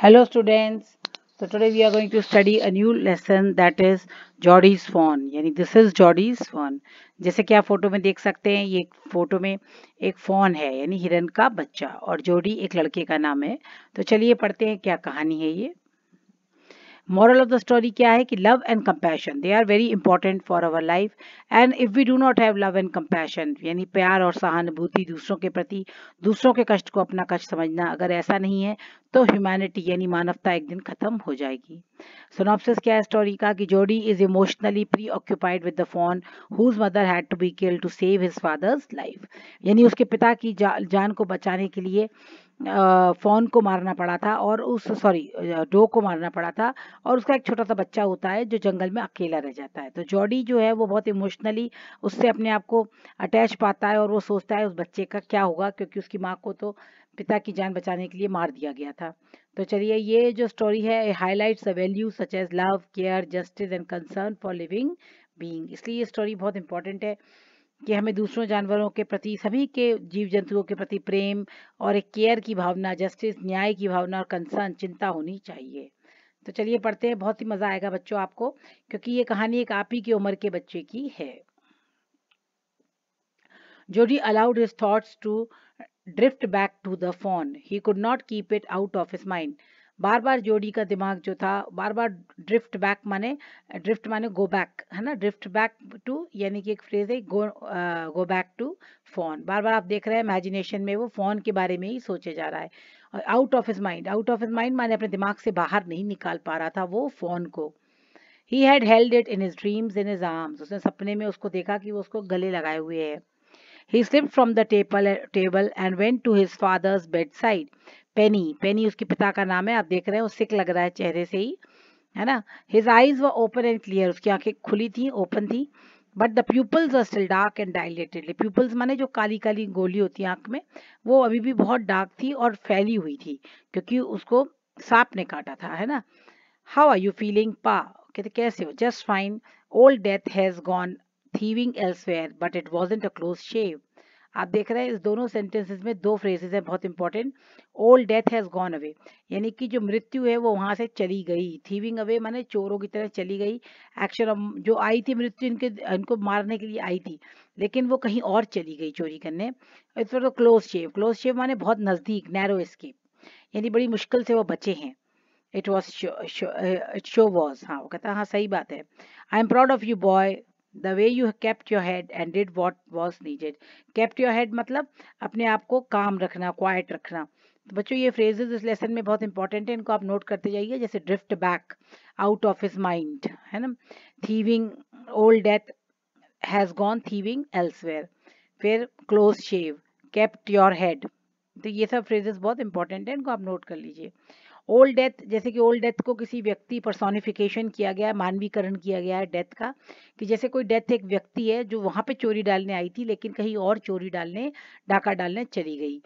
Hello students. So today we are going to study a new lesson that is Jordy's fawn. यानी this is Jordy's fawn. जैसे कि आप photo में देख सकते हैं ये फोटो में एक फॉन है यानी हिरन का बच्चा और जोडी एक लड़के का नाम है तो चलिए पढ़ते हैं क्या कहानी है ये मॉरल ऑफ द स्टोरी क्या है कि love and compassion they are very important for our life and if we do not have love and compassion यानी प्यार और सहानुभूति दूसरों के प्रति दूसरों के कष्ट को अपना कष्ट समझना अगर ऐसा नहीं है तो ह्यूमैनिटी यानी मानवता एक दिन खत्म हो जाएगी सोनॉप्सिस क्या है स्टोरी का कि Jody is emotionally preoccupied with the fawn whose mother had to be kill to save his father's life यानी उसके पिता की जा, जान को बचाने के लिए फोन को मारना पड़ा था और उस सॉरी डो को मारना पड़ा था और उसका एक छोटा सा बच्चा होता है जो जंगल में अकेला रह जाता है तो जॉडी जो है वो बहुत इमोशनली उससे अपने आप को अटैच पाता है और वो सोचता है उस बच्चे का क्या होगा क्योंकि उसकी माँ को तो पिता की जान बचाने के लिए मार दिया गया था तो चलिए ये जो स्टोरी है highlights the value such as love care justice and concern for living being इसलिए ये स्टोरी बहुत इंपॉर्टेंट है कि हमें दूसरों जानवरों के प्रति सभी के जीव जंतुओं के प्रति प्रेम और एक केयर की भावना जस्टिस न्याय की भावना और कंसर्न चिंता होनी चाहिए तो चलिए पढ़ते हैं बहुत ही मज़ा आएगा बच्चों आपको क्योंकि ये कहानी एक आप ही की उम्र के बच्चे की है Jody allowed his thoughts to drift back to the fawn he could not keep it out of his mind बार बार जोड़ी का दिमाग जो था बार बार ड्रिफ्ट बैक माने ड्रिफ्ट माने गो बैक है ना ड्रिफ्ट बैक टू यानी कि एक फ्रेज है go go back to fawn बार बार आप देख रहे हैं इमेजिनेशन में वो फोन के बारे में ही सोचे जा रहा है और out of his mind out of his mind माने अपने दिमाग से बाहर नहीं निकाल पा रहा था वो फोन को he had held it in his dreams in his arms उसने सपने में उसको देखा कि वो उसको गले लगाए हुए है he from the table table and went to his father's bedside Penny Penny उसके पिता का नाम है आप देख रहे हैं वो सिक लग रहा है चेहरे से ही है ना his eyes were open and clear उसकी आंखें खुली थी ओपन थी but the pupils are still dark and dilated pupils माने जो काली काली गोली होती है आंख में वो अभी भी बहुत डार्क थी और फैली हुई थी क्योंकि उसको सांप ने काटा था है ना हाउ आर यू फीलिंग पा कहते कैसे हो just fine old death has gone thieving elsewhere but it wasn't a close shave आप देख रहे हैं इस दोनों सेंटेंसेस में दो फ्रेजेस हैं बहुत important old death has gone away यानी कि जो मृत्यु है वो वहाँ से चली गई थीविंग अवे माने चोरों की तरह चली गई एक्शन जो आई थी मृत्यु इनके इनको मारने के लिए आई थी लेकिन वो कहीं और चली गई चोरी करने इस पर तो क्लोज शेव क्लोज शेव माने बहुत नजदीक नैरो स्केप यानी बड़ी मुश्किल से वो बचे हैं इट वॉज शो वॉज हाँ वो कहता हाँ सही बात है I am proud of you boy the way you kept your head and did what was needed kept your head मतलब अपने आप को काम रखना क्वाइट रखना तो बच्चों ये फ्रेजेज इस लेसन में बहुत इंपॉर्टेंट है इनको आप नोट करते जाइए जैसे drift back out of his mind है ना thieving old death has gone thieving elsewhere फिर close shave kept your head तो ये सब फ्रेजेस बहुत इंपॉर्टेंट है इनको आप नोट कर लीजिए ओल्ड डेथ जैसे कि ओल्ड डेथ को किसी व्यक्ति परसोनिफिकेशन किया गया है मानवीकरण किया गया है डेथ का कि जैसे कोई डेथ एक व्यक्ति है जो वहाँ पे चोरी डालने आई थी लेकिन कहीं और चोरी डालने डाका डालने चली गई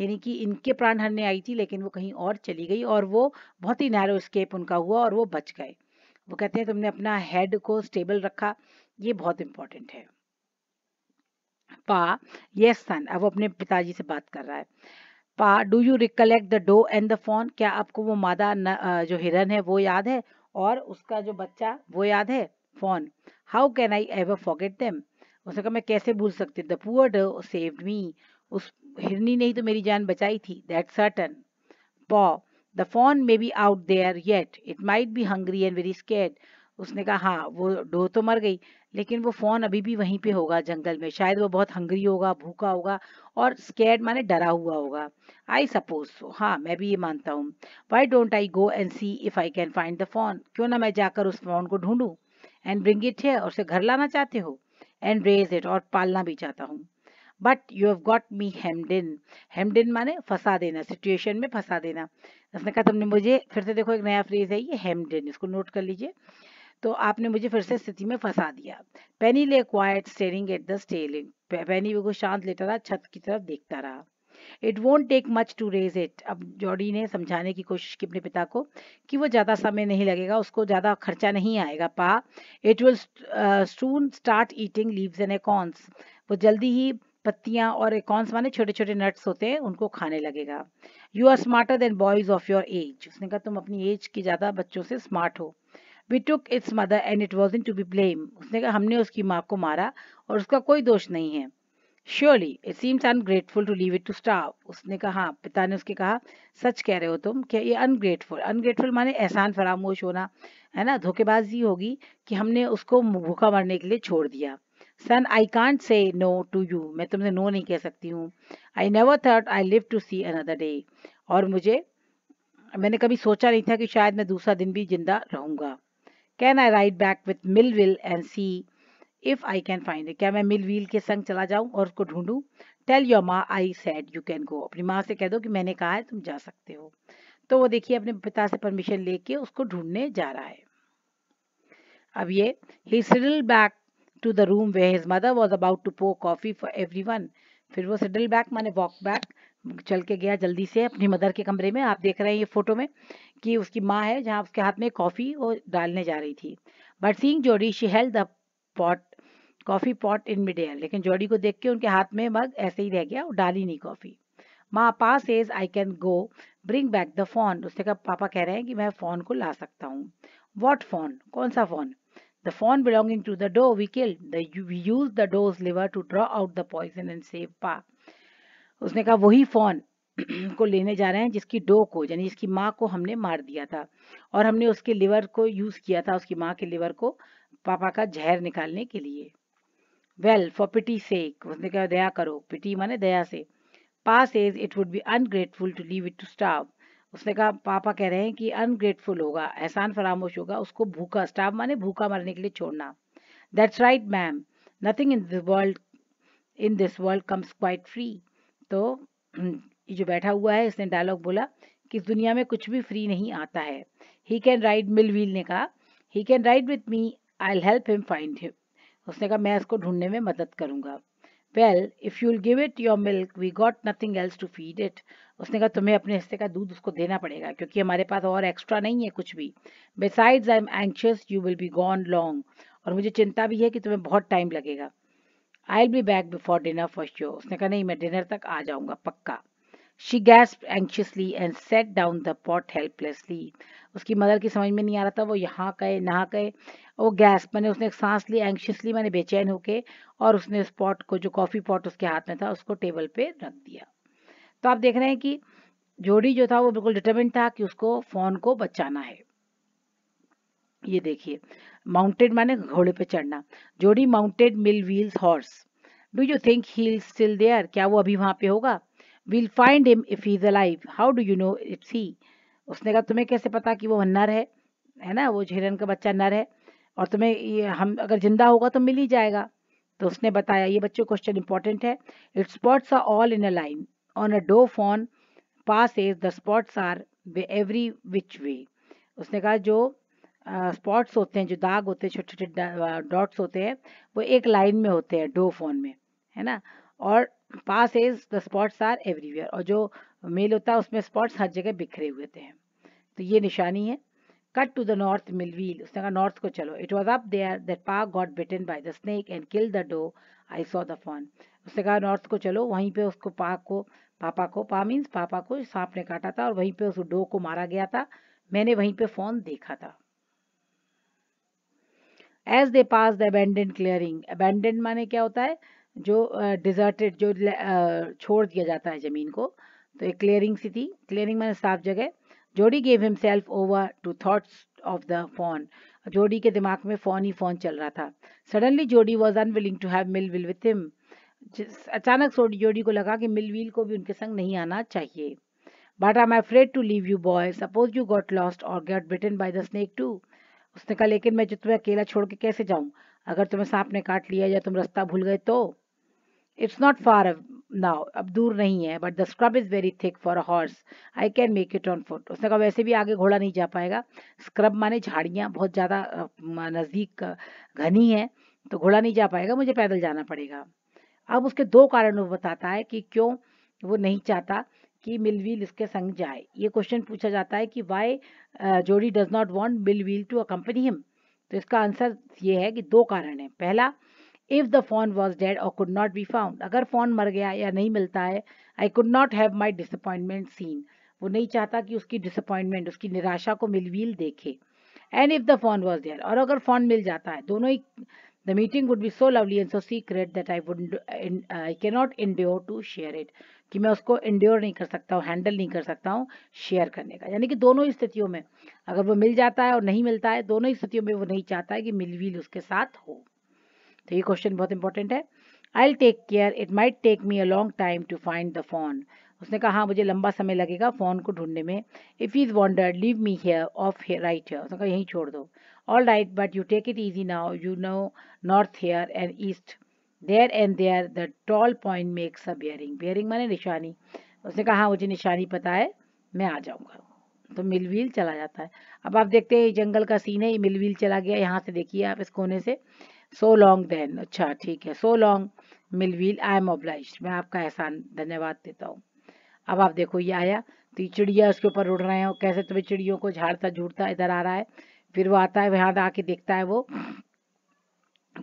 यानी कि इनके प्राण हरने आई थी लेकिन वो कहीं और चली गई और वो बहुत ही नैरो स्केप उनका हुआ और वो बच गए वो कहते हैं तुमने अपना हेड को स्टेबल रखा ये बहुत इंपॉर्टेंट है पा यस सन अब अपने पिताजी से बात कर रहा है Pa do you recollect the doe and the fawn क्या आपको वो मादा न, जो हिरन है वो याद है और उसका जो बच्चा वो याद है fawn how can I ever forget them उसने कहा मैं कैसे भूल सकती the poor doe save me उस हिरनी ने ही तो मेरी जान बचाई थी that certain Pa the fawn may be out there yet it might be hungry and very scared उसने कहा हाँ वो डो तो मर गई लेकिन वो फ़ोन अभी भी वहीं पे होगा जंगल में शायद वो बहुत हंगरी होगा भूखा होगा और स्कैड माने डरा हुआ होगा आई सपोज सो हाँ मैं भी ये मानता हूँ why don't I go and see if I can find the fawn क्यों ना मैं जाकर उस फोन को ढूंढूँ एंड ब्रिंग इट है और उसे घर लाना चाहते हो एंड रेज इट और पालना भी चाहता हूँ but you have got me hemmed in hemmed in माने फंसा देना सिचुएशन में फंसा देना उसने कहा तुमने मुझे फिर से देखो एक नया फ्रेज है ये हेमडिन इसको नोट कर लीजिए तो आपने मुझे फिर से स्थिति में फंसा दिया Penny lay quiet staring at the ceiling Penny वो शांत लेटा रहा छत की तरफ देखता रहा it won't take much to raise it अब जॉडी ने समझाने की कोशिश की अपने पिता को कि वो ज़्यादा समय नहीं लगेगा उसको ज़्यादा खर्चा नहीं आएगा Pa it will soon start eating leaves and acorns वो जल्दी ही पत्तियां और एकॉन्स माने छोटे छोटे नट्स होते हैं उनको खाने लगेगा you are smarter than boys of your age उसने कहा तुम अपनी एज की ज़्यादा बच्चों से स्मार्ट हो we took its mother and it was to be blame उसने कहा हमने उसकी माँ को मारा और उसका कोई दोष नहीं है surely it seems ungrateful to leave it to starve उसने कहा हाँ पिता ने उसके कहा सच कह रहे हो तुम क्या ये अनग्रेटफुल अनग्रेटफुल माने एहसान फरामोश होना है ना धोखेबाजी होगी कि हमने उसको भूखा मरने के लिए छोड़ दिया son I can't say no to you मैं तुमसे नो नहीं कह सकती हूँ I never thought I live to see another day और मुझे मैंने कभी सोचा नहीं था कि शायद मैं दूसरा दिन भी जिंदा रहूंगा can I ride back with Mill Wheel and see if I can find क्या मैं मिल व्हील के संग चला जाऊं और उसको ढूंढूं tell your ma I said you can go अपनी माँ से कह दो कि मैंने कहा है तुम जा सकते हो तो वो देखिए अपने पिता से परमिशन लेके उसको ढूंढने जा रहा है अब ये he sidled back to the room where his mother was about to pour coffee for everyone फिर वो सिडल बैक माने वॉक बैक चल के गया जल्दी से अपनी मदर के कमरे में आप देख रहे हैं ये फोटो में कि उसकी माँ है जहाँ उसके हाथ में कॉफ़ी और डालने जा रही थी but seeing Jody she held the pot coffee pot in mid air लेकिन जोडी को देख के उनके हाथ में मग ऐसे ही रह गया और डाली नहीं coffee Ma Pa's as I can go bring back the fawn उसने कहा पापा कह रहे हैं कि मैं फ़ोन को ला सकता हूँ वॉट फोन कौन सा fawn the fawn belonging to the doe we killed. The we use the doe's liver to draw out the poison and save Pa उसने कहा वही फोन को लेने जा रहे हैं जिसकी डो को यानी जिसकी माँ को हमने मार दिया था और हमने उसके लिवर को यूज किया था उसकी माँ के लिवर को पापा का जहर निकालने के लिए वेल फॉर पिटी सेक उसने कहा दया करो पिटी माने दया से Pa's as it would be ungrateful to leave it to starve उसने कहा पापा कह रहे हैं कि अनग्रेटफुल होगा एहसान फरामोश होगा उसको भूखा स्टाफ माने भूखा मरने के लिए छोड़ना that's right ma'am nothing in this world in this world comes quite free तो ये जो बैठा हुआ है उसने डायलॉग बोला कि इस दुनिया में कुछ भी फ्री नहीं आता है he can ride Millwheel ने कहा he can ride with me I help him find him उसने कहा मैं इसको ढूंढने में मदद करूंगा well if you'll give it your milk we got nothing else to feed it उसने कहा तुम्हें अपने हिस्से का दूध उसको देना पड़ेगा क्योंकि हमारे पास और एक्स्ट्रा नहीं है कुछ भी besides I am anxious you will be gone long और मुझे चिंता भी है कि तुम्हें बहुत टाइम लगेगा I will be back before dinner for sure उसने कहा नहीं मैं डिनर तक आ जाऊंगा पक्का she gasp anxiously and set down the pot helplessly उसकी मदर की समझ में नहीं आ रहा था वो यहाँ कहे नहा कहे वो गैस मैंने उसने एक सांस ली एंक्शियसली मैंने बेचैन होके और उसने उस पॉट को जो कॉफ़ी पॉट उसके हाथ में था उसको टेबल पे रख दिया तो आप देख रहे हैं कि जोड़ी जो था वो बिल्कुल डिटर्मेंट था कि उसको फ़ोन को बचाना है ये देखिए माउंटेड माने घोड़े पे चढ़ना Jody mounted Millwheel's horse do you think he still there क्या वो अभी वहां पे होगा we'll find him if he is alive how do you know if see उसने कहा तुम्हें कैसे पता कि वो नर है है ना वो हिरन का बच्चा नर है और तुम्हें ये हम अगर जिंदा होगा तो मिल ही जाएगा तो उसने बताया ये बच्चों क्वेश्चन इंपॉर्टेंट है it spots are all in a line on a doe fawn Pa's is the spots are every which way उसने कहा जो स्पॉट्स होते हैं जो दाग होते हैं छोटे छोटे डॉट्स होते हैं वो एक लाइन में होते हैं डो फोन में है ना और Pa's is the spots are everywhere और जो मेल होता है उसमें स्पॉट्स हर जगह बिखरे हुए थे तो ये निशानी है cut to the north Millwheel उसने कहा नॉर्थ को चलो it was up there that Pa got bitten by the snake and kill the doe I saw the fawn उसने कहा नॉर्थ को चलो वहीं पे उसको पा को पापा को पा मीन्स पापा को सांप ने काटा था और वहीं पे उस डो को मारा गया था मैंने वहीं पे फोन देखा था as they pass the abandoned clearing abandoned माने क्या होता है जो डिजर्टेड uh, जो uh, छोड़ दिया जाता है ज़मीन को तो एक क्लियरिंग सी थी क्लियरिंग माने साफ जगह Jody gave himself over to thoughts of the fawn Jody के दिमाग में फोन ही फोन चल रहा था suddenly Jody was unwilling to have Millwheel with him अचानक सोडी जोडी को लगा कि मिल विल को भी उनके संग नहीं आना चाहिए but I am afraid to leave you boy suppose you got lost or get bitten by the snake too उसने कहा लेकिन मैं जो तुम्हें अकेला छोड़ के कैसे जाऊं अगर तुम्हें सांप ने काट लिया या तुम रास्ता भूल गए तो इट्स नॉट फार नाउ अब दूर नहीं है but the scrub is very thick for a horse I can make it on foot उसने कहा वैसे भी आगे घोड़ा नहीं जा पाएगा स्क्रब माने झाड़ियाँ बहुत ज़्यादा नज़दीक घनी है तो घोड़ा नहीं जा पाएगा मुझे पैदल जाना पड़ेगा अब उसके दो कारण वो बताता है कि क्यों वो नहीं चाहता कि मिलवील इसके संग जाए ये क्वेश्चन पूछा जाता है कि why Jody does not want Millwheel to accompany him तो इसका आंसर ये है कि दो कारण है पहला if the fawn was dead or could not be found अगर फोन मर गया या नहीं मिलता है I could not have my disappointment seen वो नहीं चाहता कि उसकी डिसअपॉइंटमेंट उसकी निराशा को मिलवील देखे and if the fawn was there और अगर फोन मिल जाता है दोनों ही the meeting would be so lovely and so secret that I would I cannot endure to share it कि मैं उसको इंड्योर नहीं कर सकता हूँ हैंडल नहीं कर सकता हूँ शेयर करने का यानी कि दोनों स्थितियों में अगर वो मिल जाता है और नहीं मिलता है दोनों स्थितियों में वो नहीं चाहता है कि मिलवील उसके साथ हो तो ये क्वेश्चन बहुत इंपॉर्टेंट है I will take care it might take me a long time to find the fawn उसने कहा हाँ मुझे लंबा समय लगेगा फ़ोन को ढूंढने में if is wonder leave me here off right here उसने कहा यहीं छोड़ दो all right but you take it easy now you know north here and east there and there the tall point makes a bearing bearing माने निशानी उसने कहा हाँ, मुझे निशानी पता है मैं आ जाऊंगा तो मिलवील चला जाता है अब आप देखते हैं जंगल का सीन है ये मिलवील चला गया यहाँ से देखिए आप इस कोने से सो लॉन्ग देन अच्छा ठीक है so long Millwheel I am oblige मैं आपका एहसान धन्यवाद देता हूँ अब आप देखो ये आया तो ये चिड़िया उसके ऊपर उड़ रहे हैं कैसे तुम्हें तो चिड़ियों को झाड़ता झूड़ता इधर आ रहा है फिर वो आता है यहाँ आके देखता है वो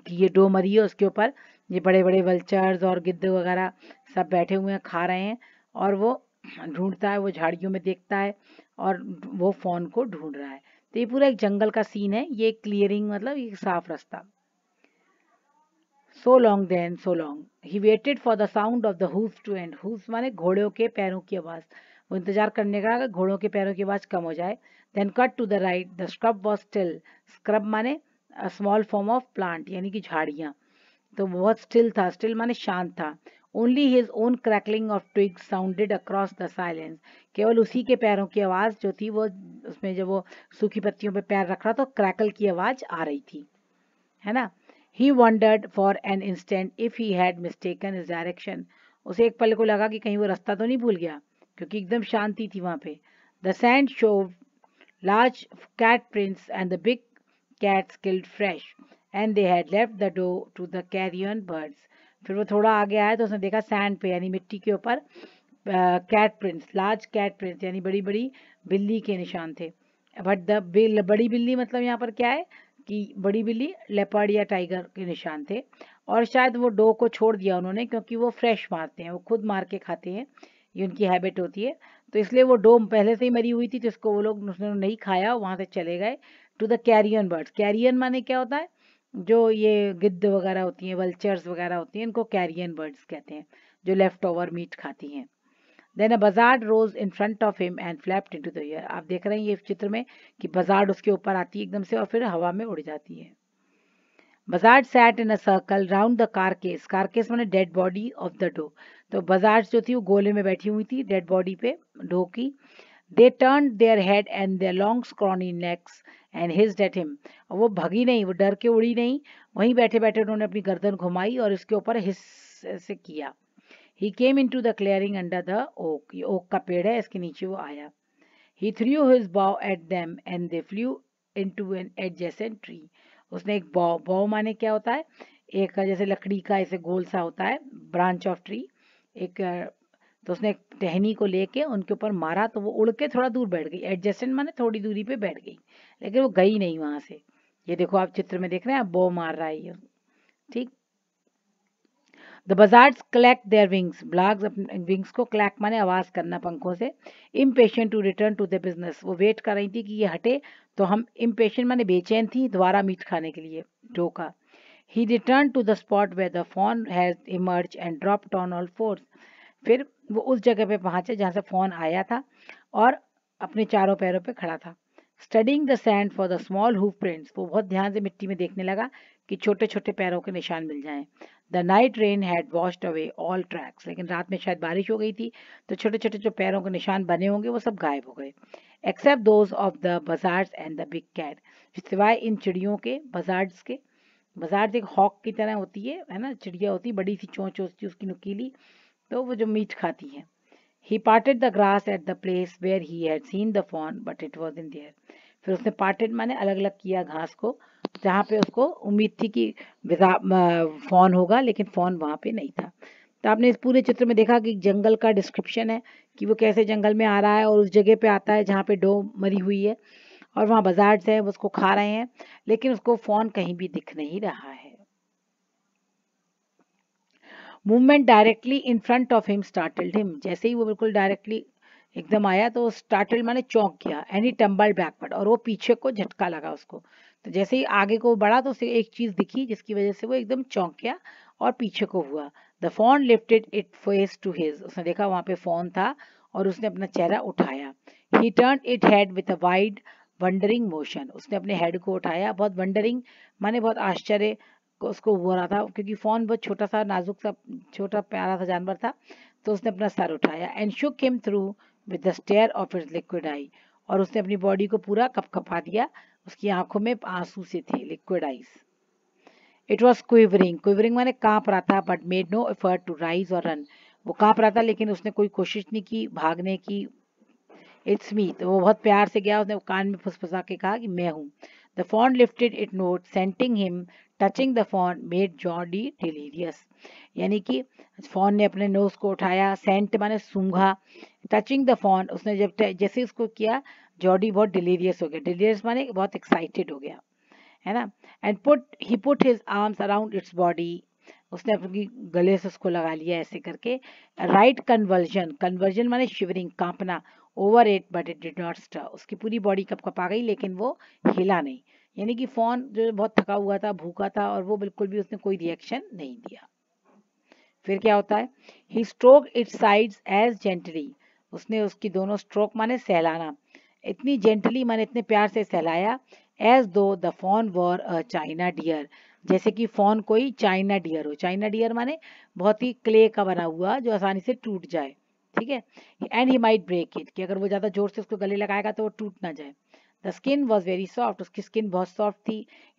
कि ये डो मरी है उसके ऊपर ये बड़े-बड़े वल्चर्स और गिद्ध वगैरह सब बैठे हुए हैं खा रहे हैं और वो ढूंढता है वो झाड़ियों में देखता है और वो फोन को ढूंढ रहा है तो ये पूरा एक जंगल का सीन है ये क्लियरिंग मतलब एक साफ रास्ता so long then so long he waited for the sound of the hoof to and hoof माने घोड़ों के पैरों की आवाज़ वो इंतजार करने का घोड़ों के पैरों की आवाज़ कम हो जाए then cut to the right the scrub was still scrub माने स्मॉल फॉर्म ऑफ प्लांट यानी कि झाड़ियाँ तो बहुत स्टिल था स्टिल माने शांत था only his own crackling of twig sounded across the silence केवल उसी के पैरों की आवाज़ जो थी वो उसमें जब वो सूखी पत्तियों पे पैर रख रहा तो क्रैकल की आवाज़ आ रही थी है ना ही wondered for an instant if he had mistaken his direction उसे एक पल को लगा कि कहीं वो रास्ता तो नहीं भूल गया क्योंकि एकदम शांति थी वहाँ पे the sand show large cat prints and the big cat skilled fresh and they had left the doe to the carrion birds फिर वो थोड़ा आगे आया तो उसने देखा सैंड पे यानी मिट्टी के ऊपर cat prints large cat prints यानी बड़ी बड़ी बिल्ली के निशान थे बट द बिल बड़ी बिल्ली मतलब यहाँ पर क्या है कि बड़ी बिल्ली लेपर्ड या टाइगर के निशान थे और शायद वो डो को छोड़ दिया उन्होंने क्योंकि वो फ्रेश मारते हैं वो खुद मार के खाते हैं ये उनकी हैबिट होती है तो इसलिए वो डो पहले से ही मरी हुई थी जिसको तो वो लोग उसने नहीं खाया वहाँ से चले गए to the carrion birds carrion माने क्या होता है जो ये गिद्ध वगैरह होती हैं वल्चर्स वगैरह होती हैं इनको कैरियन बर्ड्स कहते हैं जो लेफ्ट ओवर मीट खाती हैं then a buzzard rose in front of him and flapped into the air आप देख रहे हैं ये चित्र में कि बजार्ड उसके ऊपर आती है एकदम से और फिर हवा में उड़ जाती है buzzard sat in a circle round the carcass carcass मैंने dead body of the doe तो बजार्ड जो थी वो गोले में बैठी हुई थी डेड बॉडी पे डो की they turn their head and their long scrawny necks and hissed at him वो भगी नहीं वो डर के उड़ी नहीं वहीं बैठे बैठे उन्होंने अपनी गर्दन घुमाई और इसके ऊपर हिस से किया he came into the clearing under the oak ये ओक का पेड़ है इसके नीचे वो आया he threw his bough at them and they flew into an adjacent tree उसने एक बॉ बॉ माने क्या होता है एक जैसे लकड़ी का ऐसे गोल सा होता है ब्रांच ऑफ ट्री एक तो उसने टहनी को लेके उनके ऊपर मारा तो वो उड़ के थोड़ा दूर बैठ गई एडजस्टेंट माने थोड़ी दूरी पे बैठ गई लेकिन वो गई नहीं वहां से ये देखो आप चित्र में देख रहे हैं आप बो मार रहा है ये ठीक the buzzard clack their wings ब्लाग्स विंग्स को क्लैक माने आवाज करना पंखों से impatient to return to the business वो वेट कर रही थी कि ये हटे तो हम इम्पेशन माने बेचैन थी दोबारा मीट खाने के लिए डोका he return to the spot where the fawn has emerge and drop on all fours फिर वो उस जगह पे पहुंचे जहाँ से फ़ोन आया था और अपने चारों पैरों पे खड़ा था studying the sand for the small hoof prints वो बहुत ध्यान से मिट्टी में देखने लगा कि छोटे छोटे पैरों के निशान मिल जाएं the night rain had washed away all tracks लेकिन रात में शायद बारिश हो गई थी तो छोटे छोटे जो पैरों के निशान बने होंगे वो सब गायब हो गए except those of the buzzards and the big cat सिवाय इन चिड़ियों के बाजार्स के बाजार एक हॉक की तरह होती है है ना चिड़िया होती बड़ी सी चोंच होती है उसकी नुकीली तो वो जो मीट खाती है he parted the grass at the place where he had seen the fawn but it was in there फिर उसने पार्टेड माने अलग अलग किया घास को जहाँ पे उसको उम्मीद थी कि फोन होगा लेकिन फोन वहाँ पे नहीं था तो आपने इस पूरे चित्र में देखा कि जंगल का डिस्क्रिप्शन है कि वो कैसे जंगल में आ रहा है और उस जगह पे आता है जहाँ पे डो मरी हुई है और वहाँ बाजार से उसको खा रहे हैं लेकिन उसको फोन कहीं भी दिख नहीं रहा है movement directly in front of him startled him जैसे ही वो बिल्कुल डायरेक्टली एकदम आया तो स्टार्टल माने चौंक गया एनी टम्बल बैकवर्ड और वो पीछे को झटका लगा उसको तो जैसे ही आगे को बढ़ा तो उसे एक चीज दिखी जिसकी वजह से वो एकदम चौंक गया और पीछे को हुआ the fawn lifted it face to his उसने देखा वहां पे फोन था और उसने अपना चेहरा उठाया he turn it head with a wide wondering motion उसने अपने हेड को उठाया बहुत वंडरिंग माने बहुत आश्चर्य उसको हो रहा था क्योंकि फोन बहुत छोटा सा नाजुक सा छोटा प्यारा सा जानवर था तो उसने अपना सर उठाया and show came through with the stare of its liquid eye और उसने अपनी बॉडी को पूरा कपकपा दिया उसकी आंखों में आंसू से थे liquid eyes it was quivering quivering मैंने कांप रहा था but made no effort to rise और रन वो कांप रहा था लेकिन उसने कोई कोशिश नहीं की भागने की इट्स मी तो वो बहुत प्यार से गया उसने कान में फुसफुसा के कहा कि मैं हूँ The fawn lifted its nose, scenting him. Touching the fawn made Jordi delirious. यानी कि फॉन ने अपने नोज को उठाया सेंट माने सूंघा टचिंग द फॉन उसने जब जैसे उसको किया जॉडी बहुत डिलीरियस हो गया डिलीरियस माने बहुत एक्साइटेड हो गया है ना and put he put his arms around its body उसने अपनी गले से उसको लगा लिया ऐसे करके राइट कन्वर्जन कन्वर्जन माने शिवरिंग कांपना over it but it did not stir उसकी पूरी बॉडी कप आ गई लेकिन वो हिला नहीं यानी कि फोन जो बहुत थका हुआ था भूखा था और वो बिल्कुल भी उसने कोई रिएक्शन नहीं दिया फिर क्या होता है he stroke it side as gently उसने उसकी दोनों स्ट्रोक माने सहलाना इतनी जेंटली माने इतने प्यार से सहलाया as though the fawn were a china deer जैसे कि फोन कोई चाइना डियर हो चाइना डियर माने बहुत ही क्ले का बना हुआ जो आसानी से टूट जाए ठीक है and he might break it कि अगर वो ज़्यादा जोर से उसको गले लगाएगा तो वो टूट ना जाए the skin was very soft उसकी स्किन बहुत सॉफ्ट थी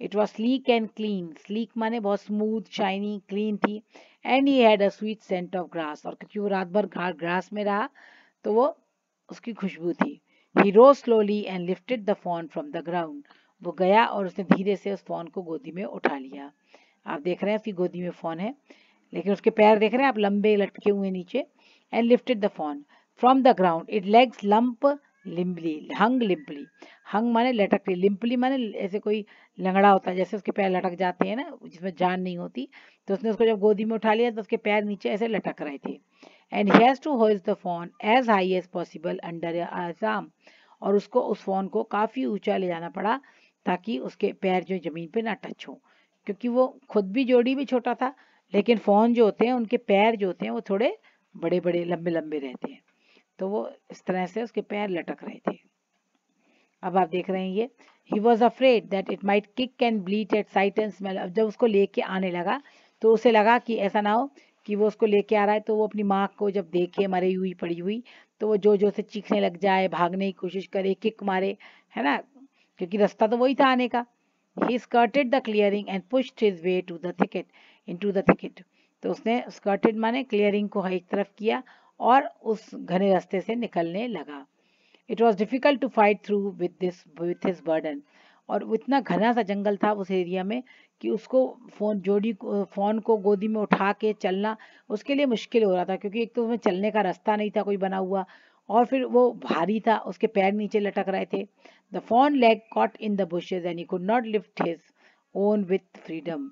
it was sleek and clean sleek माने बहुत स्मूथ शाइनी क्लीन थी and he had a sweet scent of grass और क्योंकि वो रात भर ग्रास में रहा तो वो उसकी खुशबू थी he rose slowly and lifted the fawn from the ground वो गया और उसने धीरे से उस फोन को गोदी में उठा लिया आप देख रहे हैं उसकी गोदी में फोन है लेकिन उसके पैर देख रहे हैं आप लंबे लटके हुए नीचे and lifted the fawn from the ground. It legs lump लिम्बली हंग लिम्पली हंग माने लटक रही लिम्पली माने ऐसे कोई लंगड़ा होता है जैसे उसके पैर लटक जाते हैं ना जिसमें जान नहीं होती तो उसने उसको जब गोदी में उठा लिया तो उसके पैर नीचे ऐसे लटक रहे थे and has to hold the fawn as high as possible under आजाम और उसको उस फोन को काफ़ी ऊंचा ले जाना पड़ा ताकि उसके पैर जो ज़मीन पे ना टच हो क्योंकि वो खुद भी जोड़ी भी छोटा था लेकिन फ़ोन जो होते हैं उनके पैर जो होते हैं वो थोड़े बड़े बड़े लंबे लंबे रहते हैं तो वो इस तरह से उसके पैर लटक रहे थे अब आप देख रहे हैं ये he was afraid that it might kick and bleat at sight and smell अब जब उसको लेके आने लगा तो उसे लगा कि ऐसा ना हो कि वो उसको लेके आ रहा है तो वो अपनी माँ को जब देखे मरी हुई पड़ी हुई तो वो जो जो से चीखने लग जाए भागने की कोशिश करे किक मारे है ना क्योंकि रास्ता तो वही था आने का he skirted the clearing and pushed his way to the thicket into the thicket तो उसने स्कर्टेड माने क्लियरिंग को एक तरफ किया और उस घने रास्ते से निकलने लगा it was difficult to fight through with this with his burden और इतना घना सा जंगल था उस एरिया में कि उसको फ़ोन जोड़ी फ़ोन को गोदी में उठा के चलना उसके लिए मुश्किल हो रहा था क्योंकि एक तो उसमें चलने का रास्ता नहीं था कोई बना हुआ और फिर वो भारी था उसके पैर नीचे लटक रहे थे the fawn leg caught in the bushes and he could not lift his own with freedom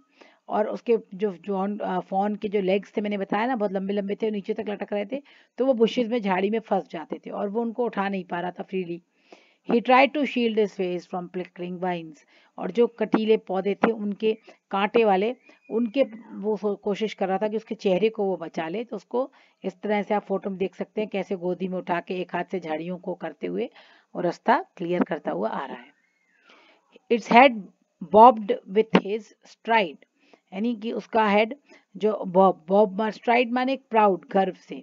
और उसके जो जॉन फोन के जो लेग्स थे मैंने बताया ना बहुत लंबे लंबे थे नीचे तक लटक रहे थे तो वो बुशेज में झाड़ी में फंस जाते थे और वो उनको उठा नहीं पा रहा था freely he try to shield his face from flickering vines और जो कटीले पौधे थे उनके कांटे वाले उनके वो कोशिश कर रहा था कि उसके चेहरे को वो बचा ले तो उसको इस तरह से आप फोटो में देख सकते हैं कैसे गोदी में उठा के एक हाथ से झाड़ियों को करते हुए और रास्ता क्लियर करता हुआ आ रहा है its head bobbed with his stride यानी कि उसका हेड जो बॉब बॉब स्ट्राइड माने प्राउड गर्व से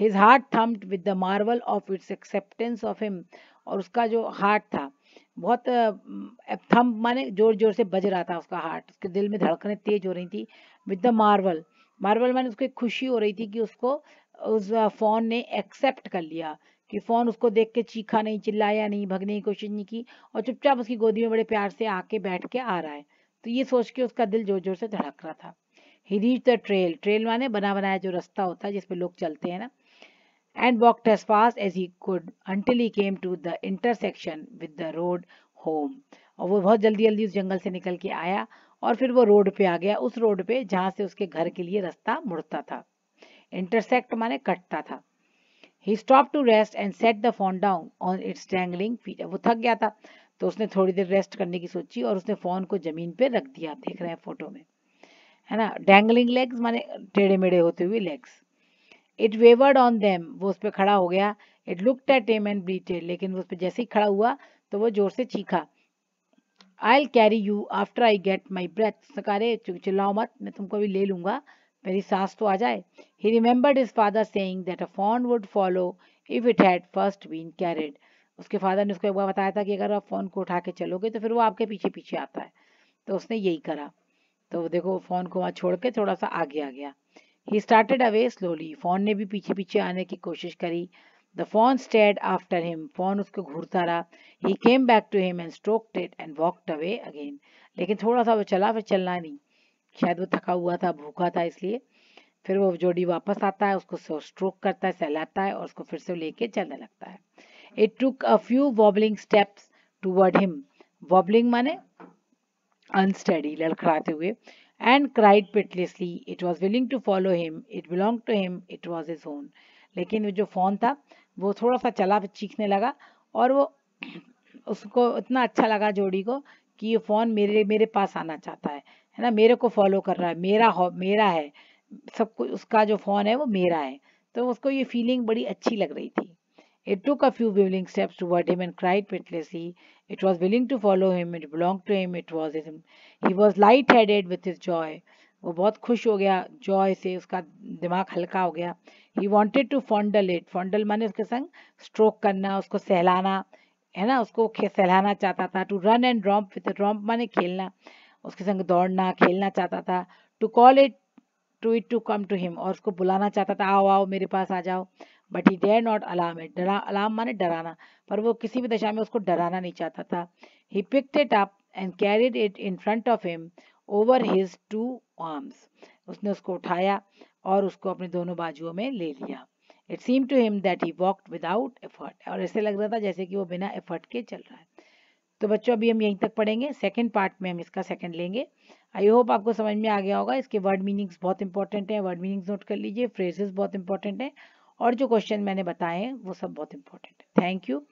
his heart thumped with the marvel of its acceptance of him और उसका जो हार्ट था बहुत थम्प माने जोर जोर से बज रहा था उसका हार्ट उसके दिल में धड़कने तेज हो रही थी विद द मार्वल मार्वल माने उसको खुशी हो रही थी कि उसको उस फोन ने एक्सेप्ट कर लिया कि फोन उसको देख के चीखा नहीं चिल्लाया नहीं भगने की कोशिश नहीं की और चुपचाप उसकी गोदी में बड़े प्यार से आके बैठ के आ रहा है तो ये सोच के उसका दिल जोर जोर से धड़क रहा था he reach the trail trail माने बना बनाया जो रास्ता होता है जिसपे लोग चलते हैं ना and walk as fast as he could until he came to the intersection with the road home और वो बहुत जल्दी जल्दी उस जंगल से निकल के आया और फिर वो रोड पे आ गया उस रोड पे जहाँ से उसके घर के लिए रास्ता मुड़ता था इंटरसेक्ट माने कटता था he stop to rest and set the fawn down on its dangling feet वो थक गया था तो उसने थोड़ी देर रेस्ट करने की सोची और उसने फ़ोन को ज़मीन पे रख दिया देख रहे हैं फोटो में है ना डेंगलिंग लेग्स माने टेढ़े मेढ़े होते हुए legs it wavered on them वो उस पर खड़ा हो गया it look at him and bleated लेकिन उस पर जैसे ही खड़ा हुआ तो वो जोर से चीखा I carry you after I get my breath सकारे चिल्लाओ मत मैं तुमको भी ले लूंगा मेरी सांस तो आ जाए he remembered his father saying that a fawn would follow if it had first been carried उसके फादर ने उसको एक बार बताया था कि अगर आप फ़ोन को उठा के चलोगे तो फिर वो आपके पीछे पीछे आता है तो उसने यही करा तो देखो फ़ोन को वहाँ छोड़ के थोड़ा सा आगे आ गया he started away slowly fawn ने भी पीछे पीछे आने की कोशिश करी the fawn stared after him fawn उसको घूरता रहा he came back to him and stroked and walked away again लेकिन थोड़ा सा वो चला फिर चलना नहीं शायद वो थका हुआ था भूखा था इसलिए फिर वो जोड़ी वापस आता है उसको स्ट्रोक करता है सहलाता है और उसको फिर से लेके चलने लगता है It took a few wobbling steps toward him. Wobbling माने unsteady, लड़खड़ाते हुए. And cried pitilessly. It was willing to follow him. It belonged to him. It was his own. लेकिन जो फोन था वो थोड़ा सा चला चीखने लगा और वो उसको इतना अच्छा लगा जोड़ी को कि ये फ़ोन मेरे मेरे पास आना चाहता है है ना मेरे को फॉलो कर रहा है मेरा मेरा है सब कुछ उसका जो फ़ोन है वो मेरा है तो उसको ये फीलिंग बड़ी अच्छी लग रही थी It took a few wavering steps toward him and cried piteously. It was willing to follow him, it belonged to him, it was him. He was light-headed with his joy. वो बहुत खुश हो गया जॉय से उसका दिमाग हल्का हो गया he wanted to fondle it fondle माने उसके संग स्ट्रोक करना उसको सहलाना है ना उसको सहलाना चाहता था to run and romp with romp माने खेलना उसके संग दौड़ना खेलना चाहता था to call it to it to come to him और उसको बुलाना चाहता था आओ आओ मेरे पास आ जाओ but he dare not alarm it डरा अलार्म माने डराना पर वो किसी भी दशा में उसको डराना नहीं चाहता था he picked it up and carried it in front of him over his two arms उसने उसको उठाया और उसको अपने दोनों बाजुओं में ले लिया it seem to him that he walked without effort और ऐसे लग रहा था जैसे कि वो बिना एफर्ट के चल रहा है तो बच्चों अभी हम यहीं तक पढ़ेंगे सेकंड पार्ट में हम इसका सेकंड लेंगे आई होप आपको समझ में आ गया होगा इसके वर्ड मीनिंग्स बहुत इंपॉर्टेंट हैं वर्ड मीनिंग्स नोट कर लीजिए फ्रेजेस बहुत इंपॉर्टेंट हैं और जो क्वेश्चन मैंने बताए हैं वो सब बहुत इंपॉर्टेंट है थैंक यू